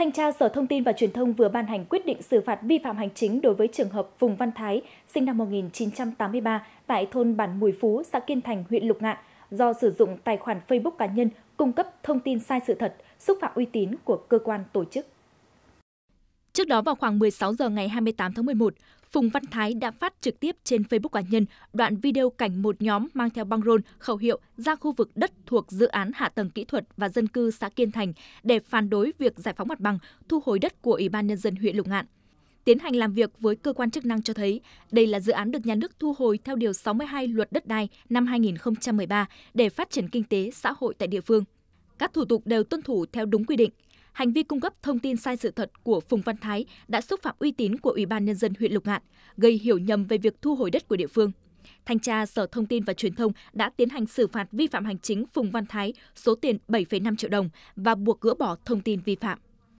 Thanh tra Sở Thông tin và Truyền thông vừa ban hành quyết định xử phạt vi phạm hành chính đối với trường hợp Phùng Văn Thái, sinh năm 1983, tại thôn Bản Mùi Phú, xã Kiên Thành, huyện Lục Ngạn, do sử dụng tài khoản Facebook cá nhân cung cấp thông tin sai sự thật, xúc phạm uy tín của cơ quan tổ chức. Trước đó vào khoảng 16 giờ ngày 28 tháng 11, Phùng Văn Thái đã phát trực tiếp trên Facebook cá nhân đoạn video cảnh một nhóm mang theo băng rôn khẩu hiệu ra khu vực đất thuộc dự án hạ tầng kỹ thuật và dân cư xã Kiên Thành để phản đối việc giải phóng mặt bằng, thu hồi đất của Ủy ban Nhân dân huyện Lục Ngạn. Tiến hành làm việc với cơ quan chức năng cho thấy đây là dự án được nhà nước thu hồi theo Điều 62 Luật Đất đai năm 2013 để phát triển kinh tế xã hội tại địa phương. Các thủ tục đều tuân thủ theo đúng quy định – hành vi cung cấp thông tin sai sự thật của Phùng Văn Thái đã xúc phạm uy tín của Ủy ban nhân dân huyện Lục Ngạn, gây hiểu nhầm về việc thu hồi đất của địa phương. Thanh tra Sở Thông tin và Truyền thông đã tiến hành xử phạt vi phạm hành chính Phùng Văn Thái số tiền 7,5 triệu đồng và buộc gỡ bỏ thông tin vi phạm.